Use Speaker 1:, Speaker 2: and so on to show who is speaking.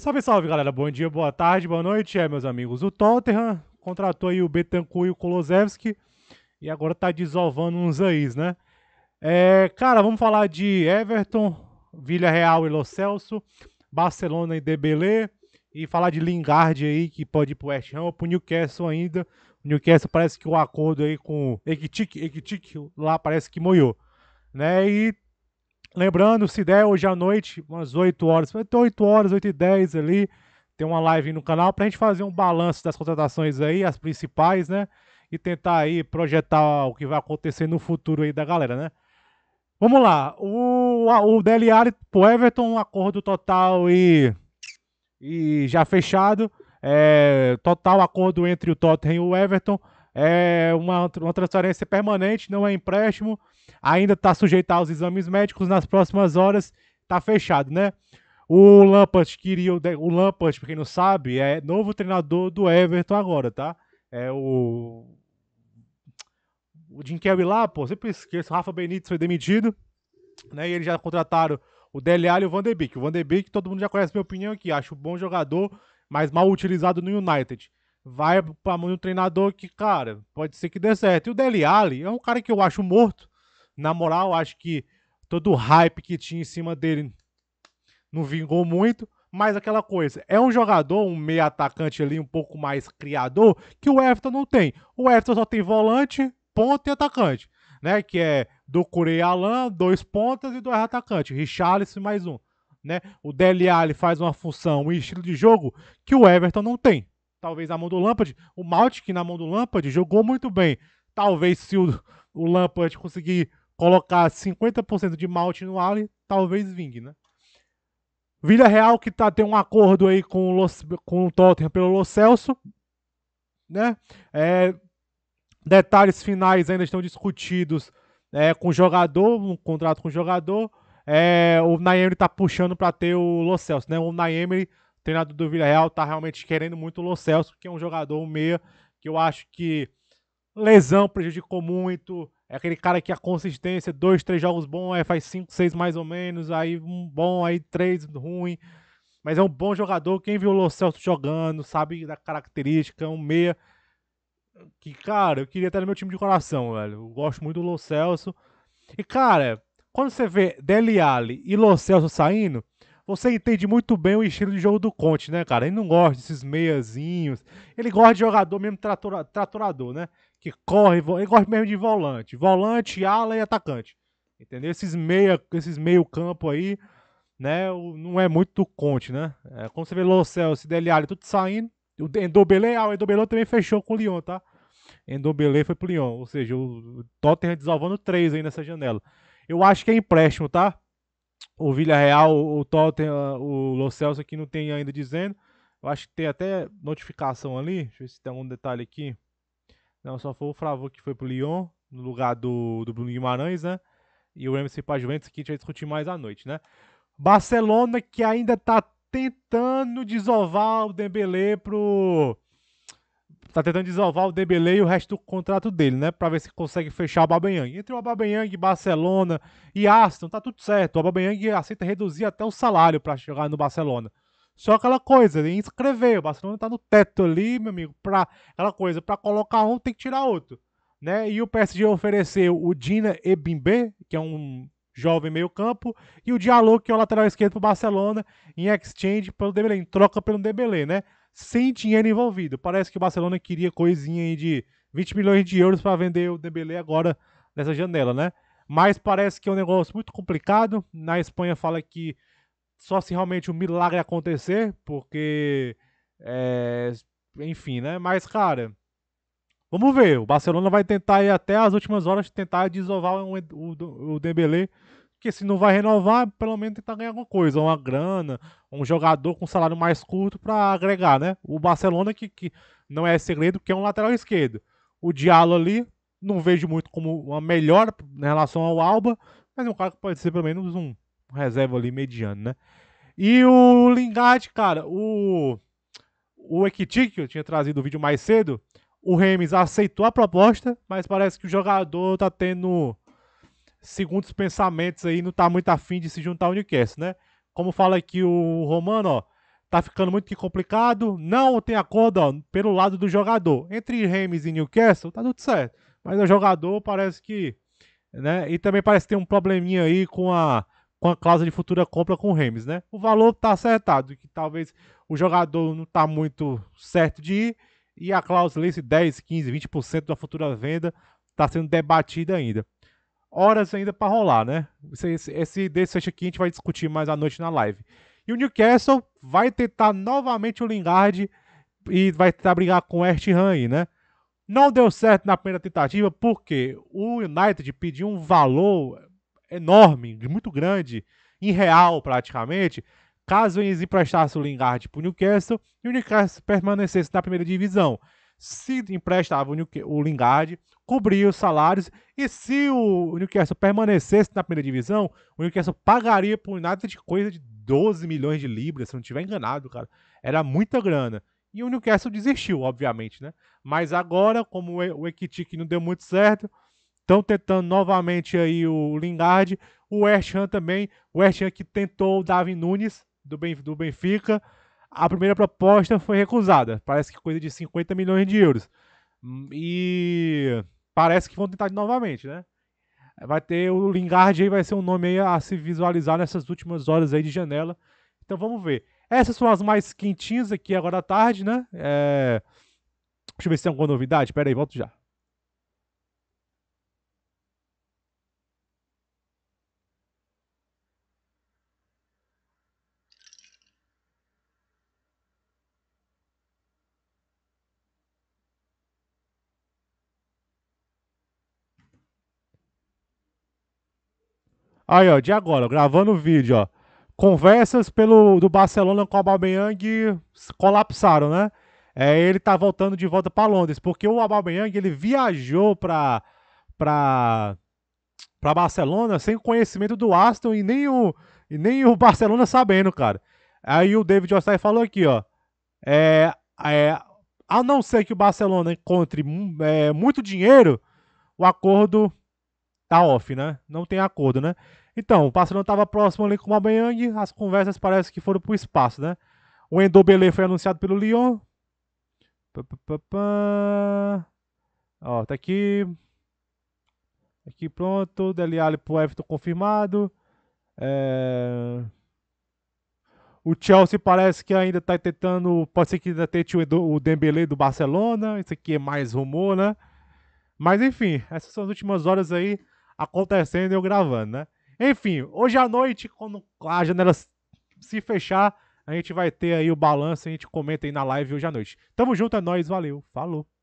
Speaker 1: Salve, salve, galera. Bom dia, boa tarde, boa noite. É, meus amigos, o Tottenham contratou aí o Betancourt e o Kolosevski e agora tá desovando uns aí, né? É, cara, vamos falar de Everton, Vila Real e Lo Celso, Barcelona e Debelé e falar de Lingard aí, que pode ir pro West Ham ou pro Newcastle ainda. O Newcastle parece que o acordo aí com Ekitik, Ekitik lá parece que moiou, né? E Lembrando, se der hoje à noite, umas 8 horas, vai ter 8 horas, 8 e 10 ali, tem uma live no canal para a gente fazer um balanço das contratações aí, as principais, né? E tentar aí projetar o que vai acontecer no futuro aí da galera, né? Vamos lá, o, o Dele Alli pro Everton, um acordo total e, e já fechado, é, total acordo entre o Tottenham e o Everton, é uma, uma transferência permanente, não é empréstimo, ainda está sujeito aos exames médicos nas próximas horas, está fechado, né? O Lampard queria. O Lampard, para quem não sabe, é novo treinador do Everton agora, tá? É o. O Jim Carrey lá, pô, sempre esqueço. O Rafa Benítez foi demitido, né? E eles já contrataram o Dele Alli e o Van de Beek. O Van de Beek, todo mundo já conhece minha opinião aqui. Acho um bom jogador, mas mal utilizado no United. Vai para mão de um treinador que, cara, pode ser que dê certo. E o Dele Alli é um cara que eu acho morto. Na moral, acho que todo o hype que tinha em cima dele não vingou muito. Mas aquela coisa, é um jogador, um meio atacante ali, um pouco mais criador, que o Everton não tem. O Everton só tem volante, ponta e atacante, né? Que é do Curei Alain, dois pontas e dois atacantes. Richarlison mais um. Né? O Dele Alli faz uma função, um estilo de jogo que o Everton não tem. Talvez a mão do Lampard, o Maltic na mão do Lampard jogou muito bem. Talvez se o, o Lampard conseguir colocar 50% de malte no Ale, talvez vingue, né? Vila Real que tá, tem um acordo aí com o, Los, com o Tottenham pelo Lo Celso, né? É, detalhes finais ainda estão discutidos é, com o jogador, um contrato com o jogador. É, o Naemir tá puxando para ter o Lo Celso, né? O Naemir, treinador do Vila Real, tá realmente querendo muito o Lo Celso, que é um jogador meia que eu acho que lesão prejudicou muito, é aquele cara que a consistência, dois, três jogos bons, aí faz cinco, seis mais ou menos, aí um bom, aí três ruim. Mas é um bom jogador. Quem viu o Lo Celso jogando, sabe da característica, é um meia. Que, cara, eu queria estar no meu time de coração, velho. Eu gosto muito do Lo Celso. E, cara, quando você vê Deli Ali e Lo Celso saindo, você entende muito bem o estilo de jogo do Conte, né, cara? Ele não gosta desses meiazinhos. Ele gosta de jogador mesmo tratura, tratorador né? que corre, ele corre mesmo de volante, volante, ala e atacante. Entendeu? Esses meia, esses meio campo aí, né, o, não é muito Conte, né? É, você vê Lo Celso, Dele Alli, tudo saindo, o Endobelé, ah, o Endobelé também fechou com o Lyon, tá? Endobelé foi pro Lyon, ou seja, o Tottenham desalvando três aí nessa janela. Eu acho que é empréstimo, tá? O Villarreal, o Tottenham, o Lo Celso aqui não tem ainda dizendo. Eu acho que tem até notificação ali. Deixa eu ver se tem algum detalhe aqui. Não, só foi o Fravô que foi pro Lyon, no lugar do, do Bruno Guimarães, né? E o MC pra Juventus, que a gente vai discutir mais à noite, né? Barcelona que ainda tá tentando desovar o Dembélé pro... Tá tentando desovar o Dembélé e o resto do contrato dele, né? Pra ver se consegue fechar o Ababenhang. Entre o Ababenhang, Barcelona e Aston, tá tudo certo. O Ababenhang aceita reduzir até o salário para chegar no Barcelona. Só aquela coisa, inscrever. O Barcelona tá no teto ali, meu amigo. Pra, aquela coisa, para colocar um, tem que tirar outro. Né? E o PSG ofereceu o Dina Ebimbe, que é um jovem meio-campo, e o Diallo, que é o lateral esquerdo pro Barcelona, em exchange pelo Dembélé, em troca pelo Dembélé, né? Sem dinheiro envolvido. Parece que o Barcelona queria coisinha aí de 20 milhões de euros para vender o Dembélé agora nessa janela, né? Mas parece que é um negócio muito complicado. Na Espanha fala que só se realmente um milagre acontecer, porque. É, enfim, né? Mas, cara. Vamos ver. O Barcelona vai tentar ir até as últimas horas tentar desovar o, o, o Dembélé. Porque se não vai renovar, pelo menos tentar ganhar alguma coisa, uma grana, um jogador com salário mais curto para agregar, né? O Barcelona, que, que não é segredo, que é um lateral esquerdo. O Diallo ali, não vejo muito como uma melhora né, em relação ao Alba, mas é um cara que pode ser pelo menos um um reserva ali mediano, né? E o Lingard, cara, o o Ekiti, que eu tinha trazido o vídeo mais cedo, o Remes aceitou a proposta, mas parece que o jogador tá tendo segundos pensamentos aí, não tá muito afim de se juntar ao Newcastle, né? Como fala aqui o Romano, ó, tá ficando muito complicado, não tem acordo, ó, pelo lado do jogador. Entre Remes e Newcastle, tá tudo certo. Mas o jogador parece que, né? E também parece ter um probleminha aí com a com a cláusula de futura compra com o Remes, né? O valor está acertado, que talvez o jogador não está muito certo de ir, e a cláusula, esse 10, 15, 20% da futura venda, está sendo debatida ainda. Horas ainda para rolar, né? Esse, esse desfecho aqui a gente vai discutir mais à noite na live. E o Newcastle vai tentar novamente o Lingard e vai tentar brigar com o Ert aí, né? Não deu certo na primeira tentativa porque o United pediu um valor enorme, muito grande, em real praticamente, caso eles emprestassem o Lingard para o Newcastle e o Newcastle permanecesse na primeira divisão. Se emprestava o, Lingard, cobria os salários e se o Newcastle permanecesse na primeira divisão, o Newcastle pagaria por nada de coisa de 12 milhões de libras, se não estiver enganado, cara. Era muita grana. E o Newcastle desistiu, obviamente, né? Mas agora, como o Equitique não deu muito certo, Estão tentando novamente aí o Lingard. O West Ham também. O West Ham que tentou o Davi Nunes do, Benfica. A primeira proposta foi recusada. Parece que coisa de 50 milhões de euros. Hum, e parece que vão tentar novamente, né? Vai ter o Lingard aí, vai ser um nome aí a se visualizar nessas últimas horas aí de janela. Então vamos ver. Essas são as mais quentinhas aqui agora à tarde, né? É... Deixa eu ver se tem alguma novidade. Pera aí, volto já. Aí, ó, de agora, gravando o vídeo, ó. Conversas pelo, do Barcelona com o Aubameyang colapsaram, né? É, ele tá voltando de volta para Londres, porque o Aubameyang, ele viajou para para para Barcelona sem conhecimento do Aston e nem o e nem o Barcelona sabendo, cara. Aí o David Osai falou aqui, ó. É, é, a não ser que o Barcelona encontre é, muito dinheiro, o acordo tá off, né? Não tem acordo, né? Então, o Pássaro estava próximo ali com o Aubameyang, as conversas parece que foram para o espaço, né? O Endobelé foi anunciado pelo Lyon. Pá, pá, pá, Ó, tá aqui. Tá aqui pronto. Dele Alli pro Everton confirmado. É... O Chelsea parece que ainda está tentando. Pode ser que ainda tente o Dembele do Barcelona. Isso aqui é mais rumor, né? Mas enfim, essas são as últimas horas aí acontecendo e eu gravando, né? Enfim, hoje à noite, quando a janela se fechar, a gente vai ter aí o balanço, a gente comenta aí na live hoje à noite. Tamo junto, é nóis, valeu, falou.